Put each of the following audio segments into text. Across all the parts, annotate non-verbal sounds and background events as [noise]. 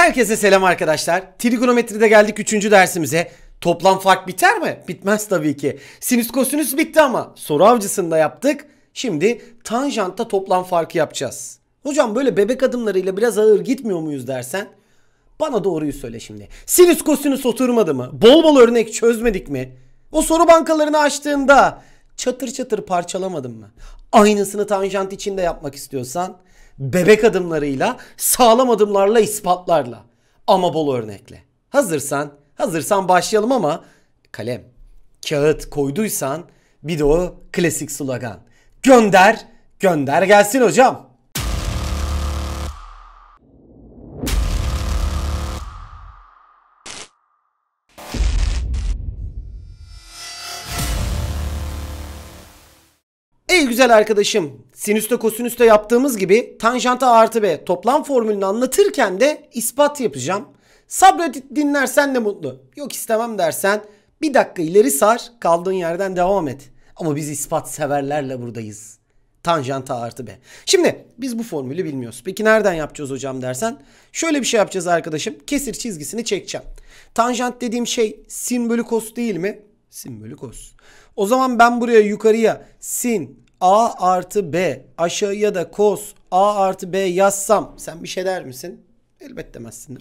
Herkese selam arkadaşlar. Trigonometride geldik 3. dersimize. Toplam fark biter mi? Bitmez tabii ki. Sinüs kosinüs bitti ama soru avcısında yaptık. Şimdi tanjantta toplam farkı yapacağız. Hocam böyle bebek adımlarıyla biraz ağır gitmiyor muyuz dersen? Bana doğruyu söyle şimdi. Sinüs kosinüs oturmadı mı? Bol bol örnek çözmedik mi? O soru bankalarını açtığında çatır çatır parçalamadın mı? Aynısını tanjant içinde yapmak istiyorsan bebek adımlarıyla, sağlam adımlarla, ispatlarla. Ama bol örnekle. Hazırsan, hazırsan başlayalım ama kalem, kağıt koyduysan bir de o klasik slogan. Gönder, gönder gelsin hocam. Değil güzel arkadaşım. Sinüste kosinüste yaptığımız gibi tanjanta artı b toplam formülünü anlatırken de ispat yapacağım. Sabret dinlersen de mutlu. Yok istemem dersen bir dakika ileri sar kaldığın yerden devam et. Ama biz ispat severlerle buradayız. Tanjanta artı b. Şimdi biz bu formülü bilmiyoruz. Peki nereden yapacağız hocam dersen? Şöyle bir şey yapacağız arkadaşım. Kesir çizgisini çekeceğim. Tanjant dediğim şey sin bölü kos değil mi? Sin bölü kos. O zaman ben buraya yukarıya sin a artı b aşağıya da cos a artı b yazsam sen bir şey der misin? Elbet demezsin.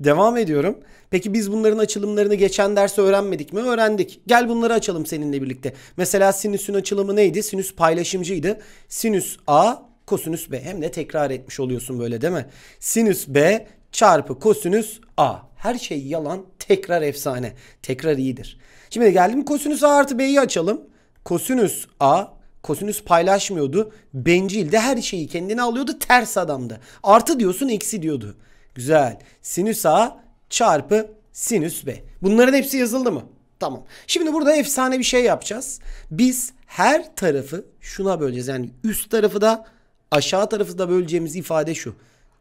Devam ediyorum. Peki biz bunların açılımlarını geçen ders öğrenmedik mi? Öğrendik. Gel bunları açalım seninle birlikte. Mesela sinüsün açılımı neydi? Sinüs paylaşımcıydı. Sinüs A, kosinüs B. Hem de tekrar etmiş oluyorsun böyle değil mi? Sinüs B çarpı kosinüs A. Her şey yalan, tekrar efsane. Tekrar iyidir. Şimdi geldim kosinüs A artı B'yi açalım. Kosinüs A kosinüs paylaşmıyordu. Bencildi. Her şeyi kendine alıyordu. Ters adamdı. Artı diyorsun eksi diyordu. Güzel. Sinüs A çarpı sinüs B. Bunların hepsi yazıldı mı? Tamam. Şimdi burada efsane bir şey yapacağız. Biz her tarafı şuna böleceğiz. Yani üst tarafı da aşağı tarafı da böleceğimiz ifade şu.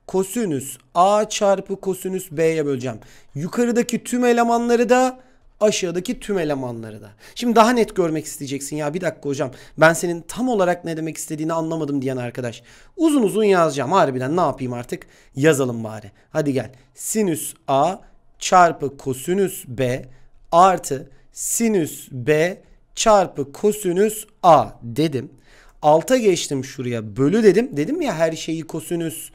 Kosinüs A çarpı kosinüs B'ye böleceğim. Yukarıdaki tüm elemanları da aşağıdaki tüm elemanları da. Şimdi daha net görmek isteyeceksin ya bir dakika hocam ben senin tam olarak ne demek istediğini anlamadım diyen arkadaş. Uzun uzun yazacağım harbiden ne yapayım artık yazalım bari. Hadi gel sinüs a çarpı kosinüs b artı sinüs b çarpı kosinüs a dedim. Alta geçtim şuraya bölü dedim. Dedim ya her şeyi kosinüs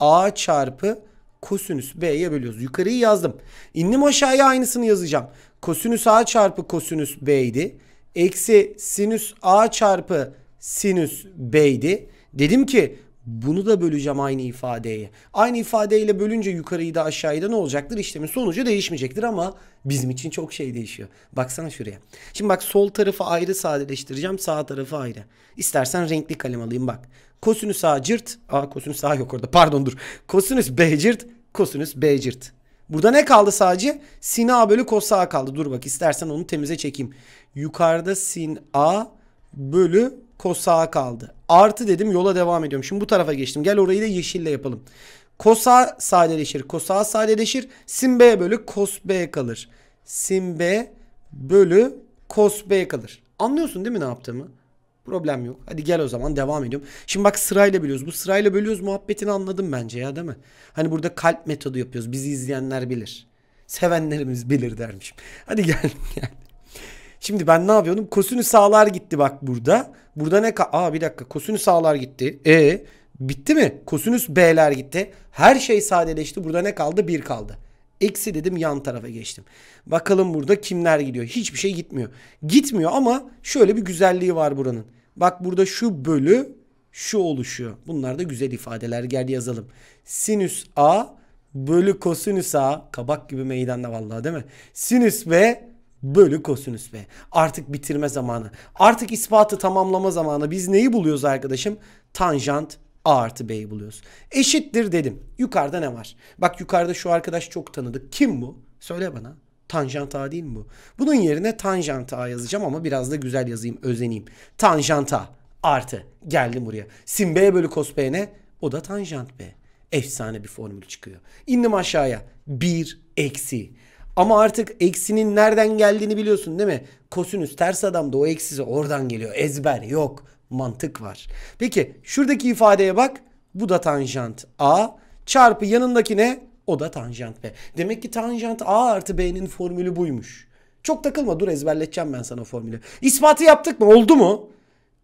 a çarpı kosinüs b'ye bölüyoruz. Yukarıyı yazdım. İndim aşağıya aynısını yazacağım kosinüs a çarpı kosinüs b idi. Eksi sinüs a çarpı sinüs b idi. Dedim ki bunu da böleceğim aynı ifadeyi Aynı ifadeyle bölünce yukarıyı da aşağıyı da ne olacaktır? İşlemin sonucu değişmeyecektir ama bizim için çok şey değişiyor. Baksana şuraya. Şimdi bak sol tarafı ayrı sadeleştireceğim. Sağ tarafı ayrı. İstersen renkli kalem alayım bak. Kosinüs A cırt. A kosinüs A yok orada pardon dur. Kosinüs B cırt. Kosinüs B cırt. Burada ne kaldı sadece? Sin A bölü cos A kaldı. Dur bak istersen onu temize çekeyim. Yukarıda sin A bölü cos A kaldı. Artı dedim yola devam ediyorum. Şimdi bu tarafa geçtim. Gel orayı da yeşille yapalım. Cos A sadeleşir. Cos A sadeleşir. Sin B bölü cos B kalır. Sin B bölü cos B kalır. Anlıyorsun değil mi ne yaptığımı? Problem yok. Hadi gel o zaman devam ediyorum. Şimdi bak sırayla biliyoruz. Bu sırayla bölüyoruz muhabbetini anladım bence ya değil mi? Hani burada kalp metodu yapıyoruz. Bizi izleyenler bilir. Sevenlerimiz bilir dermişim. Hadi gel [laughs] gel. Şimdi ben ne yapıyordum? Kosinüs sağlar gitti bak burada. Burada ne ka... Aa bir dakika. Kosinüs sağlar gitti. E bitti mi? Kosinüs B'ler gitti. Her şey sadeleşti. Burada ne kaldı? Bir kaldı. Eksi dedim yan tarafa geçtim. Bakalım burada kimler gidiyor. Hiçbir şey gitmiyor. Gitmiyor ama şöyle bir güzelliği var buranın. Bak burada şu bölü şu oluşuyor. Bunlar da güzel ifadeler. Gel yazalım. Sinüs A bölü kosinüs A. Kabak gibi meydanda vallahi değil mi? Sinüs B bölü kosinüs B. Artık bitirme zamanı. Artık ispatı tamamlama zamanı. Biz neyi buluyoruz arkadaşım? Tanjant A artı B'yi buluyoruz. Eşittir dedim. Yukarıda ne var? Bak yukarıda şu arkadaş çok tanıdık. Kim bu? Söyle bana. Tanjant A değil mi bu? Bunun yerine tanjant A yazacağım ama biraz da güzel yazayım. Özeneyim. Tanjant A artı. Geldim buraya. Sin B bölü cos B ne? O da tanjant B. Efsane bir formül çıkıyor. İndim aşağıya. 1 eksi. Ama artık eksinin nereden geldiğini biliyorsun değil mi? Kosinüs ters adamda o eksisi oradan geliyor. Ezber yok mantık var. Peki şuradaki ifadeye bak. Bu da tanjant A çarpı yanındaki ne? O da tanjant B. Demek ki tanjant A artı B'nin formülü buymuş. Çok takılma dur ezberleteceğim ben sana formülü. İspatı yaptık mı? Oldu mu?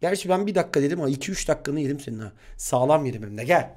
Gerçi ben bir dakika dedim ama 2-3 dakikanı yedim senin ha. Sağlam yedim hem de gel.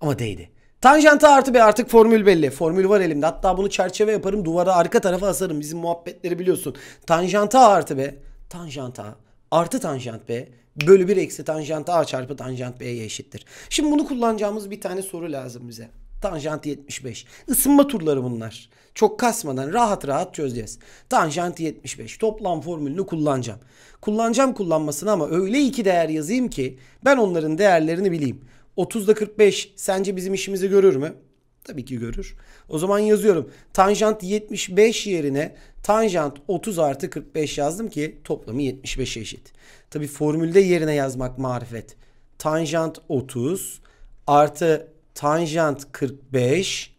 Ama değdi. Tanjant A artı B artık formül belli. Formül var elimde. Hatta bunu çerçeve yaparım duvara arka tarafa asarım. Bizim muhabbetleri biliyorsun. Tanjant A artı B. Tanjant A artı tanjant b bölü 1 eksi tanjant a çarpı tanjant b'ye eşittir. Şimdi bunu kullanacağımız bir tane soru lazım bize. Tanjant 75. Isınma turları bunlar. Çok kasmadan rahat rahat çözeceğiz. Tanjant 75. Toplam formülünü kullanacağım. Kullanacağım kullanmasını ama öyle iki değer yazayım ki ben onların değerlerini bileyim. 30'da 45 sence bizim işimizi görür mü? Tabii ki görür. O zaman yazıyorum. Tanjant 75 yerine tanjant 30 artı 45 yazdım ki toplamı 75'e eşit. Tabii formülde yerine yazmak marifet. Tanjant 30 artı tanjant 45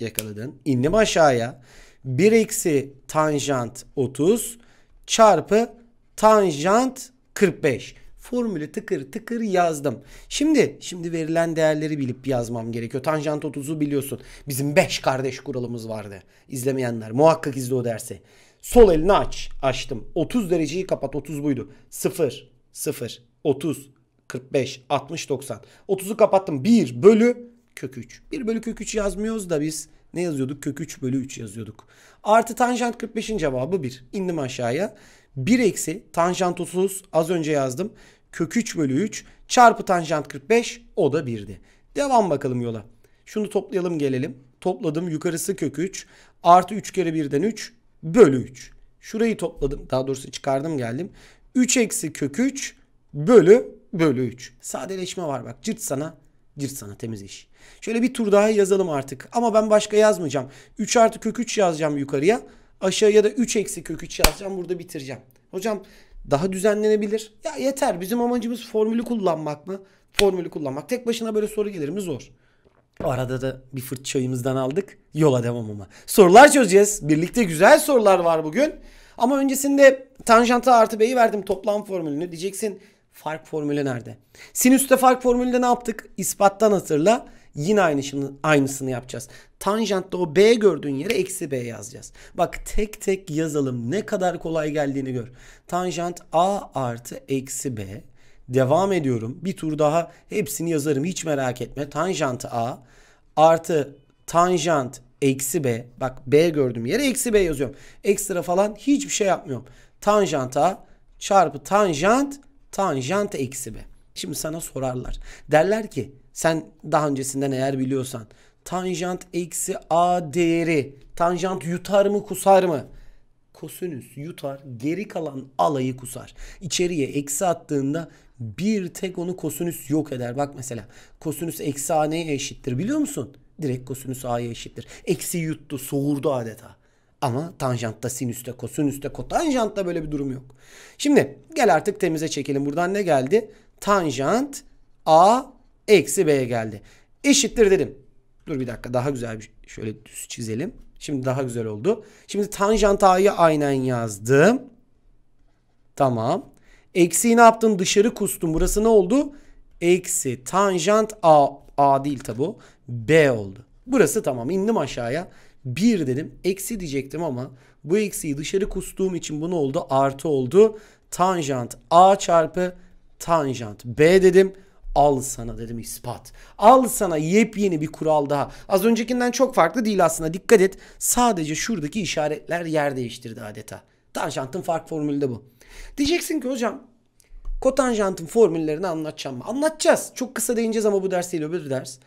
yakaladın. İndim aşağıya. 1 eksi tanjant 30 çarpı tanjant 45 formülü tıkır tıkır yazdım. Şimdi şimdi verilen değerleri bilip yazmam gerekiyor. Tanjant 30'u biliyorsun. Bizim 5 kardeş kuralımız vardı. İzlemeyenler muhakkak izle o dersi. Sol elini aç. Açtım. 30 dereceyi kapat. 30 buydu. 0 0 30 45 60 90. 30'u kapattım. 1 bölü kök 3. 1 bölü kök 3 yazmıyoruz da biz ne yazıyorduk? Kök 3 bölü 3 yazıyorduk. Artı tanjant 45'in cevabı 1. İndim aşağıya. 1 eksi tanjant 30 az önce yazdım. Kök 3 bölü 3 çarpı tanjant 45 o da 1'di. Devam bakalım yola. Şunu toplayalım gelelim. Topladım yukarısı kök 3 artı 3 kere 1'den 3 bölü 3. Şurayı topladım daha doğrusu çıkardım geldim. 3 eksi kök 3 bölü bölü 3. Sadeleşme var bak cırt sana Cirt sana temiz iş. Şöyle bir tur daha yazalım artık. Ama ben başka yazmayacağım. 3 artı kök 3 yazacağım yukarıya. Aşağıya da 3 eksi kök 3 yazacağım. Burada bitireceğim. Hocam daha düzenlenebilir. Ya yeter bizim amacımız formülü kullanmak mı? Formülü kullanmak. Tek başına böyle soru gelir mi? Zor. Arada da bir fırt çayımızdan aldık. Yola devam ama. Sorular çözeceğiz. Birlikte güzel sorular var bugün. Ama öncesinde tanjanta artı b'yi verdim toplam formülünü. Diyeceksin Fark formülü nerede? Sinüste fark formülünde ne yaptık? İspattan hatırla. Yine aynısını, aynısını yapacağız. Tanjantta o B gördüğün yere eksi B yazacağız. Bak tek tek yazalım. Ne kadar kolay geldiğini gör. Tanjant A artı eksi B. Devam ediyorum. Bir tur daha hepsini yazarım. Hiç merak etme. Tanjant A artı tanjant eksi B. Bak B gördüğüm yere eksi B yazıyorum. Ekstra falan hiçbir şey yapmıyorum. Tanjant A çarpı tanjant tanjant eksi b. Şimdi sana sorarlar. Derler ki sen daha öncesinden eğer biliyorsan tanjant eksi a değeri tanjant yutar mı kusar mı? Kosinüs yutar geri kalan alayı kusar. İçeriye eksi attığında bir tek onu kosinüs yok eder. Bak mesela kosinüs eksi a neye eşittir biliyor musun? Direkt kosinüs a'ya eşittir. Eksi yuttu soğurdu adeta. Ama tanjantta, sinüste, kosinüste, kotanjantta böyle bir durum yok. Şimdi gel artık temize çekelim. Buradan ne geldi? Tanjant A eksi b'ye geldi. Eşittir dedim. Dur bir dakika daha güzel bir şöyle düz çizelim. Şimdi daha güzel oldu. Şimdi tanjant A'yı aynen yazdım. Tamam. Eksiyi ne yaptın? Dışarı kustum. Burası ne oldu? Eksi tanjant A. A değil tabu. B oldu. Burası tamam. İndim aşağıya. 1 dedim. Eksi diyecektim ama bu eksiyi dışarı kustuğum için bu ne oldu? Artı oldu. Tanjant A çarpı tanjant B dedim. Al sana dedim ispat. Al sana yepyeni bir kural daha. Az öncekinden çok farklı değil aslında. Dikkat et. Sadece şuradaki işaretler yer değiştirdi adeta. Tanjantın fark formülü de bu. Diyeceksin ki hocam kotanjantın formüllerini anlatacağım. Anlatacağız. Çok kısa değineceğiz ama bu ders değil öbür ders.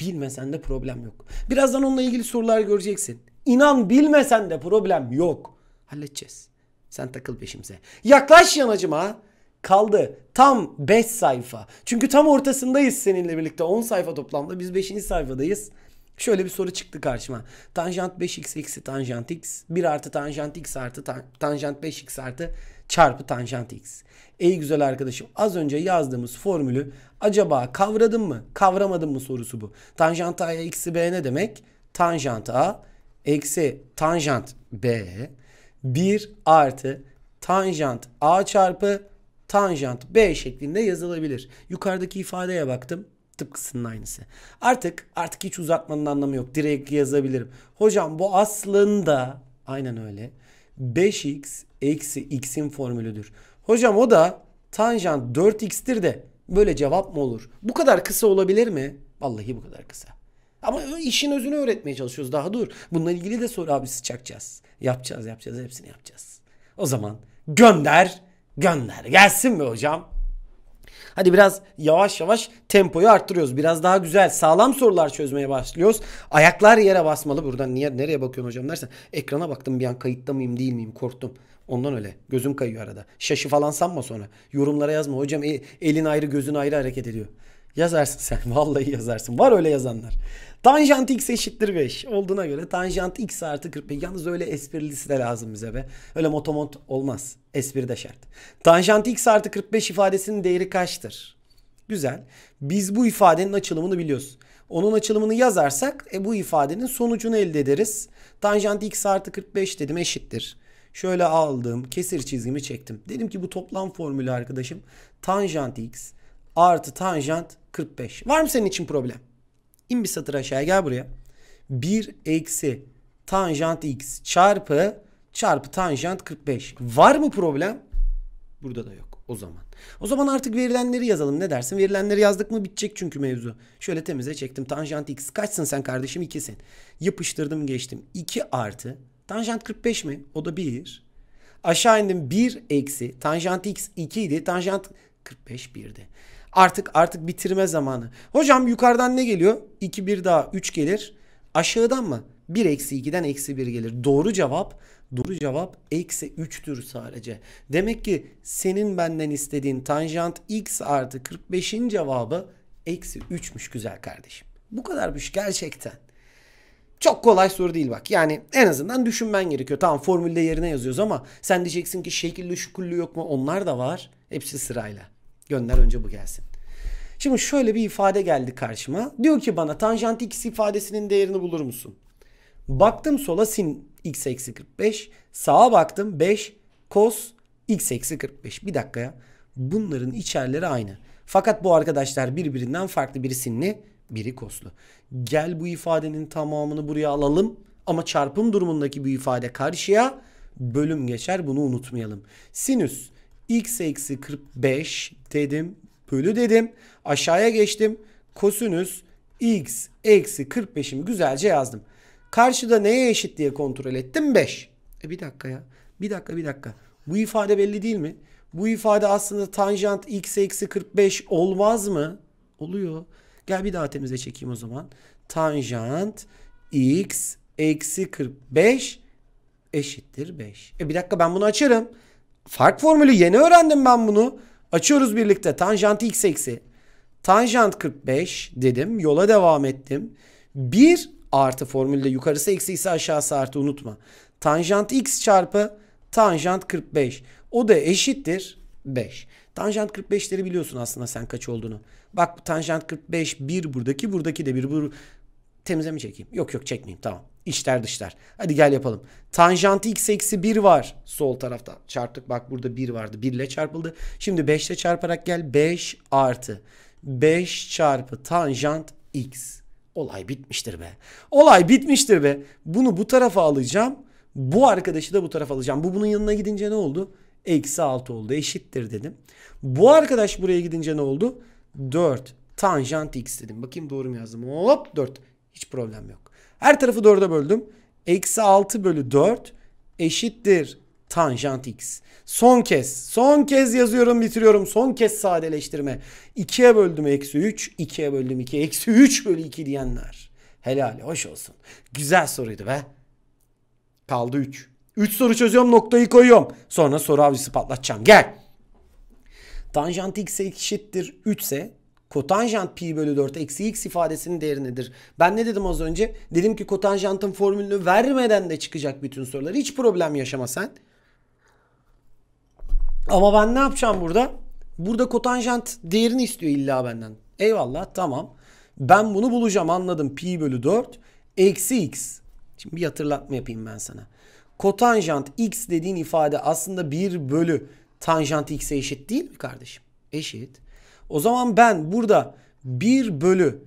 Bilmesen de problem yok. Birazdan onunla ilgili sorular göreceksin. İnan bilmesen de problem yok. Halledeceğiz. Sen takıl peşimize. Yaklaş yanacıma. Kaldı tam 5 sayfa. Çünkü tam ortasındayız seninle birlikte. 10 sayfa toplamda biz 5. sayfadayız. Şöyle bir soru çıktı karşıma. Tanjant 5x eksi tanjant x 1 artı tanjant x artı tan tanjant 5x artı çarpı tanjant x. Ey güzel arkadaşım az önce yazdığımız formülü acaba kavradım mı kavramadın mı sorusu bu. Tanjant a'ya eksi b ne demek? Tanjant a eksi tanjant b 1 artı tanjant a çarpı tanjant b şeklinde yazılabilir. Yukarıdaki ifadeye baktım tıpkısının aynısı. Artık artık hiç uzatmanın anlamı yok. Direkt yazabilirim. Hocam bu aslında aynen öyle. 5x eksi x'in formülüdür. Hocam o da tanjant 4x'tir de böyle cevap mı olur? Bu kadar kısa olabilir mi? Vallahi bu kadar kısa. Ama işin özünü öğretmeye çalışıyoruz. Daha dur. Bununla ilgili de soru abisi çakacağız. Yapacağız yapacağız hepsini yapacağız. O zaman gönder gönder. Gelsin mi hocam? Hadi biraz yavaş yavaş tempoyu arttırıyoruz. Biraz daha güzel sağlam sorular çözmeye başlıyoruz. Ayaklar yere basmalı. Buradan niye nereye bakıyorsun hocam dersen ekrana baktım bir an kayıtta mıyım değil miyim korktum. Ondan öyle. Gözüm kayıyor arada. Şaşı falan sanma sonra. Yorumlara yazma. Hocam e, elin ayrı gözün ayrı hareket ediyor. Yazarsın sen. [laughs] Vallahi yazarsın. Var öyle yazanlar. Tanjant x eşittir 5 olduğuna göre tanjant x artı 45. Yalnız öyle esprilisi de lazım bize be. Öyle motomot olmaz. Espri de şart. Tanjant x artı 45 ifadesinin değeri kaçtır? Güzel. Biz bu ifadenin açılımını biliyoruz. Onun açılımını yazarsak e, bu ifadenin sonucunu elde ederiz. Tanjant x artı 45 dedim eşittir. Şöyle aldım. Kesir çizgimi çektim. Dedim ki bu toplam formülü arkadaşım. Tanjant x artı tanjant 45. Var mı senin için problem? İn bir satır aşağıya gel buraya. 1 eksi tanjant x çarpı çarpı tanjant 45. Var mı problem? Burada da yok o zaman. O zaman artık verilenleri yazalım ne dersin? Verilenleri yazdık mı bitecek çünkü mevzu. Şöyle temize çektim. Tanjant x kaçsın sen kardeşim? 2'sin. Yapıştırdım geçtim. 2 artı. Tanjant 45 mi? O da 1. Aşağı indim 1 eksi. Tanjant x 2 idi. Tanjant 45 1'di. Artık artık bitirme zamanı. Hocam yukarıdan ne geliyor? 2 1 daha 3 gelir. Aşağıdan mı? 1 eksi 2'den eksi 1 gelir. Doğru cevap doğru cevap eksi 3'tür sadece. Demek ki senin benden istediğin tanjant x artı 45'in cevabı eksi 3'müş güzel kardeşim. Bu kadarmış gerçekten. Çok kolay soru değil bak. Yani en azından düşünmen gerekiyor. Tamam formülde yerine yazıyoruz ama sen diyeceksin ki şekilli şukullü yok mu? Onlar da var. Hepsi sırayla. Gönder önce bu gelsin. Şimdi şöyle bir ifade geldi karşıma. Diyor ki bana tanjant x ifadesinin değerini bulur musun? Baktım sola sin x eksi 45. Sağa baktım 5 cos x eksi 45. Bir dakika ya. Bunların içerleri aynı. Fakat bu arkadaşlar birbirinden farklı. Biri sinli, biri koslu. Gel bu ifadenin tamamını buraya alalım. Ama çarpım durumundaki bu ifade karşıya bölüm geçer. Bunu unutmayalım. Sinüs x eksi 45 dedim bölü dedim. Aşağıya geçtim. Kosinüs x eksi 45'imi güzelce yazdım. Karşıda neye eşit diye kontrol ettim 5. E bir dakika ya. Bir dakika bir dakika. Bu ifade belli değil mi? Bu ifade aslında tanjant x eksi 45 olmaz mı? Oluyor. Gel bir daha temize çekeyim o zaman. Tanjant x eksi 45 eşittir 5. E bir dakika ben bunu açarım. Fark formülü yeni öğrendim ben bunu. Açıyoruz birlikte. Tanjant x eksi. Tanjant 45 dedim. Yola devam ettim. 1 artı formülde yukarısı eksi ise aşağısı artı unutma. Tanjant x çarpı tanjant 45. O da eşittir 5. Tanjant 45'leri biliyorsun aslında sen kaç olduğunu. Bak bu tanjant 45 1 buradaki buradaki de 1. Temize mi çekeyim? Yok yok çekmeyeyim tamam. İçler dışlar. Hadi gel yapalım. Tanjant x eksi 1 var sol tarafta. Çarptık bak burada 1 vardı. 1 ile çarpıldı. Şimdi 5 ile çarparak gel. 5 artı 5 çarpı tanjant x. Olay bitmiştir be. Olay bitmiştir be. Bunu bu tarafa alacağım. Bu arkadaşı da bu tarafa alacağım. Bu bunun yanına gidince ne oldu? Eksi 6 oldu. Eşittir dedim. Bu arkadaş buraya gidince ne oldu? 4 tanjant x dedim. Bakayım doğru mu yazdım? Hop 4. Hiç problem yok. Her tarafı 4'e böldüm. Eksi 6 bölü 4 eşittir tanjant x. Son kez, son kez yazıyorum bitiriyorum. Son kez sadeleştirme. 2'ye böldüm eksi 3, 2'ye böldüm 2, eksi 3 bölü 2 diyenler. Helal, hoş olsun. Güzel soruydu be. Kaldı 3. 3 soru çözüyorum noktayı koyuyorum. Sonra soru avcısı patlatacağım. Gel. Tanjant x eşittir 3 ise Kotanjant pi bölü 4 eksi x ifadesinin değeri nedir? Ben ne dedim az önce? Dedim ki kotanjantın formülünü vermeden de çıkacak bütün sorular. Hiç problem yaşama sen. Ama ben ne yapacağım burada? Burada kotanjant değerini istiyor illa benden. Eyvallah tamam. Ben bunu bulacağım anladım. Pi bölü 4 eksi x. Şimdi bir hatırlatma yapayım ben sana. Kotanjant x dediğin ifade aslında 1 bölü tanjant x'e eşit değil mi kardeşim? Eşit. O zaman ben burada 1 bölü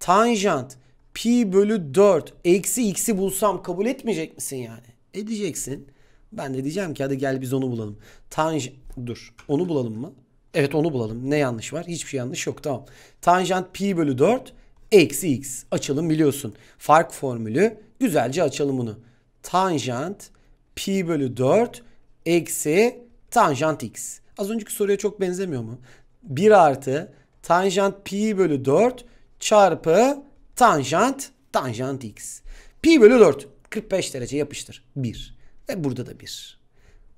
tanjant pi bölü 4 eksi x'i bulsam kabul etmeyecek misin yani? Edeceksin. Ben de diyeceğim ki hadi gel biz onu bulalım. Tanjant dur onu bulalım mı? Evet onu bulalım. Ne yanlış var? Hiçbir şey yanlış yok tamam. Tanjant pi bölü 4 eksi x. Açalım biliyorsun. Fark formülü. Güzelce açalım bunu. Tanjant pi bölü 4 eksi tanjant x. Az önceki soruya çok benzemiyor mu? 1 artı tanjant pi bölü 4 çarpı tanjant tanjant x. Pi bölü 4 45 derece yapıştır. 1 ve burada da 1.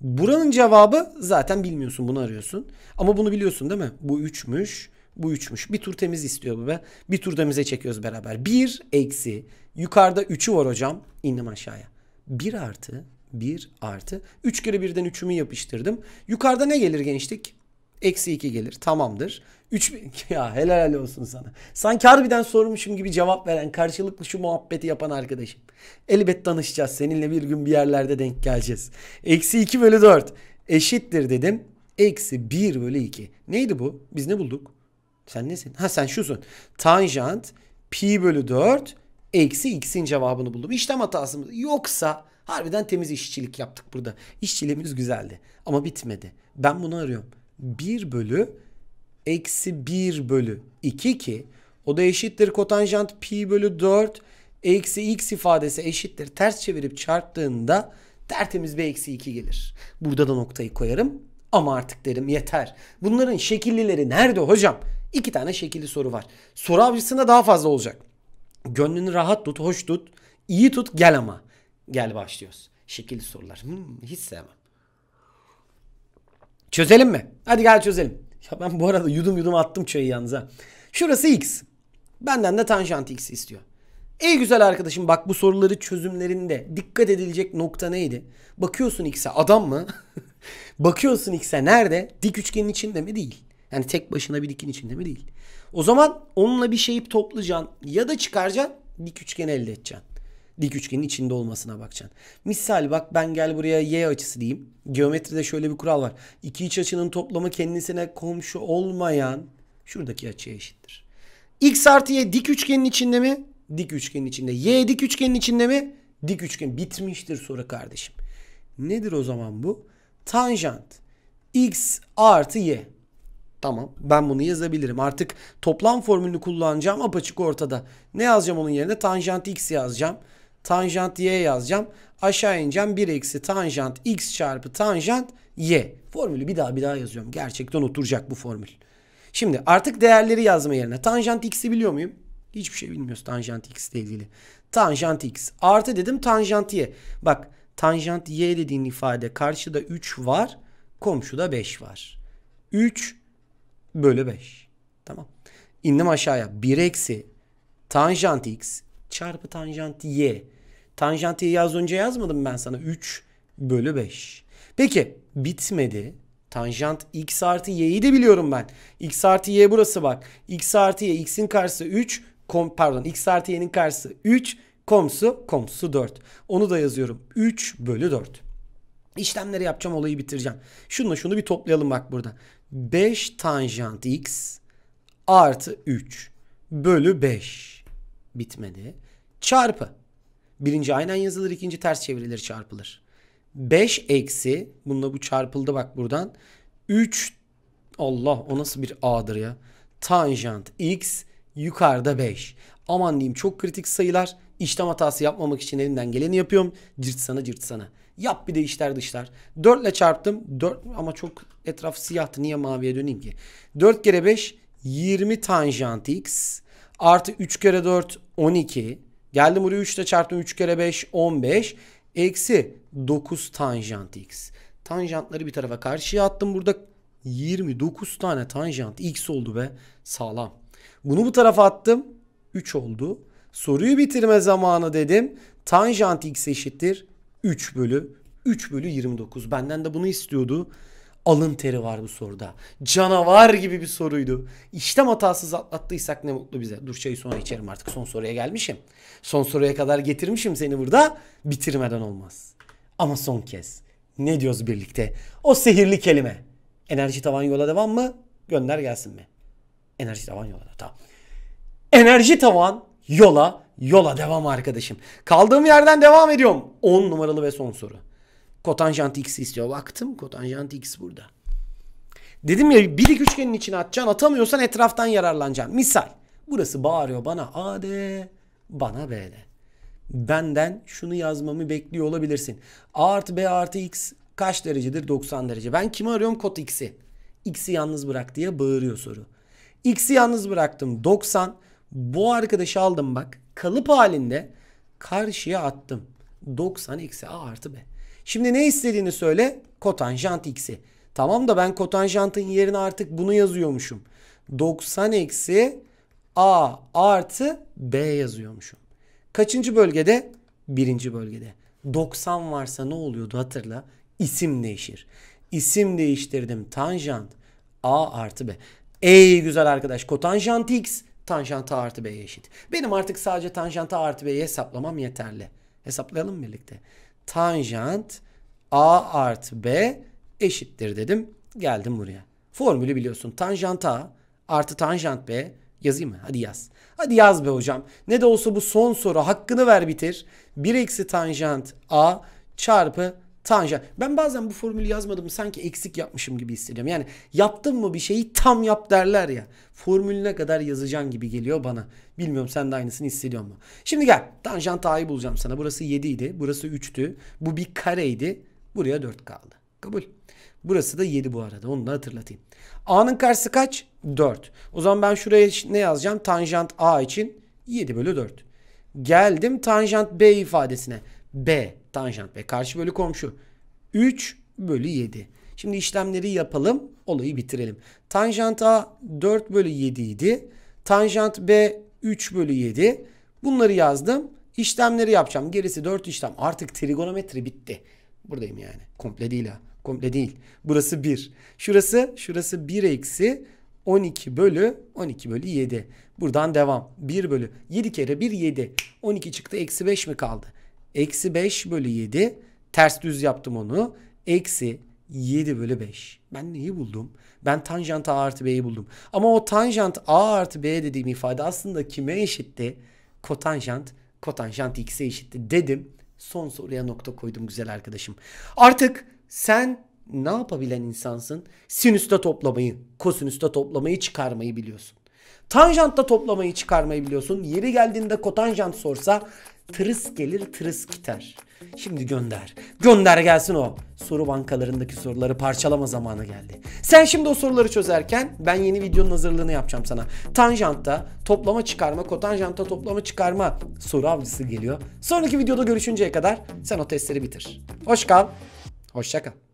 Buranın cevabı zaten bilmiyorsun bunu arıyorsun. Ama bunu biliyorsun değil mi? Bu 3'müş. Bu 3'müş. Bir tur temiz istiyor bu be. Bir tur temize çekiyoruz beraber. 1 eksi. Yukarıda 3'ü var hocam. İndim aşağıya. 1 artı 1 artı. 3 kere birden 3'ümü yapıştırdım. Yukarıda ne gelir gençlik? Eksi 2 gelir. Tamamdır. 3 [laughs] ya helal olsun sana. Sanki harbiden sormuşum gibi cevap veren, karşılıklı şu muhabbeti yapan arkadaşım. Elbet tanışacağız. Seninle bir gün bir yerlerde denk geleceğiz. Eksi 2 bölü 4 eşittir dedim. Eksi 1 bölü 2. Neydi bu? Biz ne bulduk? Sen nesin? Ha sen şusun. Tanjant pi bölü 4 eksi x'in cevabını buldum. İşlem hatası mı? Yoksa harbiden temiz işçilik yaptık burada. İşçiliğimiz güzeldi ama bitmedi. Ben bunu arıyorum. 1 bölü eksi 1 bölü 2 ki o da eşittir kotanjant pi bölü 4 eksi x ifadesi eşittir. Ters çevirip çarptığında tertemiz bir eksi 2 gelir. Burada da noktayı koyarım ama artık derim yeter. Bunların şekillileri nerede hocam? İki tane şekilli soru var. Soru avcısında daha fazla olacak. Gönlünü rahat tut, hoş tut, iyi tut gel ama. Gel başlıyoruz. Şekilli sorular. Hmm, hiç sevmem. Çözelim mi? Hadi gel çözelim. Ya ben bu arada yudum yudum attım çayı yalnız ha. Şurası x. Benden de tanjant x istiyor. Ey güzel arkadaşım bak bu soruları çözümlerinde dikkat edilecek nokta neydi? Bakıyorsun x'e adam mı? [laughs] Bakıyorsun x'e nerede? Dik üçgenin içinde mi? Değil. Yani tek başına bir dikin içinde mi? Değil. O zaman onunla bir şeyip toplayacaksın ya da çıkaracaksın dik üçgeni elde edeceksin dik üçgenin içinde olmasına bakacaksın. Misal bak ben gel buraya y açısı diyeyim. Geometride şöyle bir kural var. İki iç açının toplamı kendisine komşu olmayan şuradaki açıya eşittir. X artı y dik üçgenin içinde mi? Dik üçgenin içinde. Y dik üçgenin içinde mi? Dik üçgen. Bitmiştir soru kardeşim. Nedir o zaman bu? Tanjant. X artı y. Tamam ben bunu yazabilirim. Artık toplam formülünü kullanacağım apaçık ortada. Ne yazacağım onun yerine? Tanjant x yazacağım tanjant y yazacağım. Aşağı ineceğim 1 eksi tanjant x çarpı tanjant y. Formülü bir daha bir daha yazıyorum. Gerçekten oturacak bu formül. Şimdi artık değerleri yazma yerine tanjant x'i biliyor muyum? Hiçbir şey bilmiyoruz tanjant x ile ilgili. Tanjant x artı dedim tanjant y. Bak tanjant y dediğin ifade karşıda 3 var. Komşuda 5 var. 3 bölü 5. Tamam. İndim aşağıya. 1 eksi tanjant x çarpı tanjant y Tanjant'ı yaz önce yazmadım ben sana. 3 bölü 5. Peki bitmedi. Tanjant x artı y'yi de biliyorum ben. x artı y burası bak. x artı y x'in karşısı 3. Kom, pardon x artı y'nin karşısı 3. Komsu komsu 4. Onu da yazıyorum. 3 bölü 4. İşlemleri yapacağım olayı bitireceğim. Şunu şunu bir toplayalım bak burada. 5 tanjant x artı 3 bölü 5 bitmedi. Çarpı Birinci aynen yazılır, ikinci ters çevrilir, çarpılır. 5 eksi, bununla bu çarpıldı bak buradan. 3, Allah o nasıl bir a'dır ya. Tanjant x yukarıda 5. Aman diyeyim çok kritik sayılar. İşlem hatası yapmamak için elinden geleni yapıyorum. Cırt sana cırt sana. Yap bir de işler dışlar. 4 ile çarptım. 4 ama çok etraf siyahtı. Niye maviye döneyim ki? 4 kere 5 20 tanjant x. Artı 3 kere 4 12. Geldim buraya 3 ile çarptım. 3 kere 5 15. Eksi 9 tanjant x. Tanjantları bir tarafa karşıya attım. Burada 29 tane tanjant x oldu be. Sağlam. Bunu bu tarafa attım. 3 oldu. Soruyu bitirme zamanı dedim. Tanjant x eşittir 3 bölü 3 bölü 29. Benden de bunu istiyordu. Alın teri var bu soruda. Canavar gibi bir soruydu. İşlem hatasız atlattıysak ne mutlu bize. Dur çayı sonra içerim artık. Son soruya gelmişim. Son soruya kadar getirmişim seni burada. Bitirmeden olmaz. Ama son kez. Ne diyoruz birlikte? O sihirli kelime. Enerji tavan yola devam mı? Gönder gelsin mi? Enerji tavan yola. Tamam. Enerji tavan yola yola devam arkadaşım. Kaldığım yerden devam ediyorum. 10 numaralı ve son soru. Kotanjant X istiyor. Baktım kotanjant X burada. Dedim ya birik üçgenin içine atacaksın. Atamıyorsan etraftan yararlanacaksın. Misal burası bağırıyor bana A de bana B de. Benden şunu yazmamı bekliyor olabilirsin. A artı B artı X kaç derecedir? 90 derece. Ben kimi arıyorum? Kot X'i. X'i yalnız bırak diye bağırıyor soru. X'i yalnız bıraktım 90. Bu arkadaşı aldım bak. Kalıp halinde karşıya attım. 90 eksi A artı B. Şimdi ne istediğini söyle. Kotanjant x'i. Tamam da ben kotanjantın yerine artık bunu yazıyormuşum. 90 eksi a artı b yazıyormuşum. Kaçıncı bölgede? Birinci bölgede. 90 varsa ne oluyordu hatırla. İsim değişir. İsim değiştirdim. Tanjant a artı b. Ey güzel arkadaş kotanjant x tanjant a artı b'ye eşit. Benim artık sadece tanjant a artı b'yi hesaplamam yeterli. Hesaplayalım birlikte tanjant a artı b eşittir dedim. Geldim buraya. Formülü biliyorsun. Tanjant a artı tanjant b yazayım mı? Hadi yaz. Hadi yaz be hocam. Ne de olsa bu son soru hakkını ver bitir. 1 eksi tanjant a çarpı tanjant. Ben bazen bu formülü yazmadım sanki eksik yapmışım gibi hissediyorum. Yani yaptın mı bir şeyi tam yap derler ya. Formülüne kadar yazacağım gibi geliyor bana. Bilmiyorum sen de aynısını hissediyor mu? Şimdi gel tanjant a'yı bulacağım sana. Burası 7 idi. Burası 3'tü. Bu bir kareydi. Buraya 4 kaldı. Kabul. Burası da 7 bu arada. Onu da hatırlatayım. A'nın karşısı kaç? 4. O zaman ben şuraya ne yazacağım? Tanjant A için 7 bölü 4. Geldim tanjant B ifadesine. B tanjant B karşı bölü komşu 3 bölü 7. Şimdi işlemleri yapalım olayı bitirelim. Tanjant A 4 bölü 7 idi. Tanjant B 3 bölü 7. Bunları yazdım. İşlemleri yapacağım. Gerisi 4 işlem. Artık trigonometri bitti. Buradayım yani. Komple değil ha. Komple değil. Burası 1. Şurası, şurası 1 eksi 12 bölü 12 bölü 7. Buradan devam. 1 bölü 7 kere 1 7. 12 çıktı. Eksi 5 mi kaldı? Eksi 5 bölü 7. Ters düz yaptım onu. Eksi 7 bölü 5. Ben neyi buldum? Ben tanjant a artı b'yi buldum. Ama o tanjant a artı b dediğim ifade aslında kime eşitti? Kotanjant, kotanjant x'e eşitti dedim. Son soruya nokta koydum güzel arkadaşım. Artık sen ne yapabilen insansın? Sinüste toplamayı, kosinüste toplamayı çıkarmayı biliyorsun. Tanjantta toplamayı çıkarmayı biliyorsun. Yeri geldiğinde kotanjant sorsa tırıs gelir tırıs gider. Şimdi gönder. Gönder gelsin o. Soru bankalarındaki soruları parçalama zamanı geldi. Sen şimdi o soruları çözerken ben yeni videonun hazırlığını yapacağım sana. Tanjantta toplama çıkarma, kotanjantta toplama çıkarma soru avcısı geliyor. Sonraki videoda görüşünceye kadar sen o testleri bitir. Hoş kal. Hoşça kal.